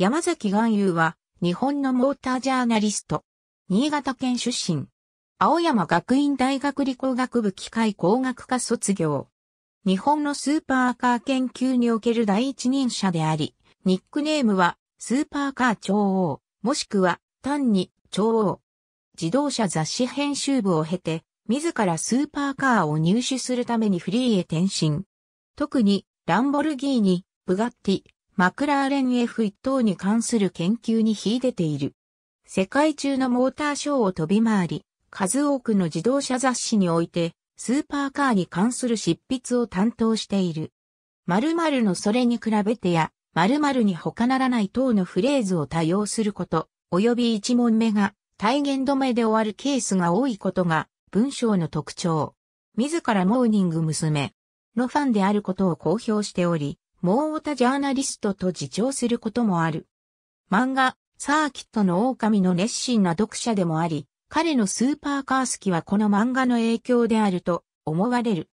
山崎岩友は、日本のモータージャーナリスト。新潟県出身。青山学院大学理工学部機械工学科卒業。日本のスーパーカー研究における第一人者であり、ニックネームは、スーパーカー超王、もしくは、単に、超王。自動車雑誌編集部を経て、自らスーパーカーを入手するためにフリーへ転身。特に、ランボルギーニ、ブガッティ、マクラーレン F1 等に関する研究に秀でている。世界中のモーターショーを飛び回り、数多くの自動車雑誌において、スーパーカーに関する執筆を担当している。〇〇のそれに比べてや、〇〇に他ならない等のフレーズを多用すること、及び一問目が体言止めで終わるケースが多いことが文章の特徴。自らモーニング娘。のファンであることを公表しており、もうオタジャーナリストと自重することもある。漫画、サーキットの狼の熱心な読者でもあり、彼のスーパーカースキはこの漫画の影響であると思われる。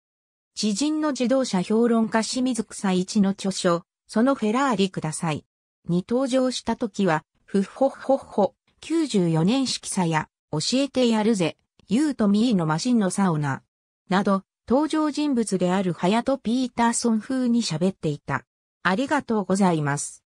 知人の自動車評論家清水草一の著書、そのフェラーリください。に登場した時は、ふっほっほっほ、94年式さや、教えてやるぜ、ユーとミーのマシンのサウナ、など、登場人物であるハヤト・ピーターソン風に喋っていた。ありがとうございます。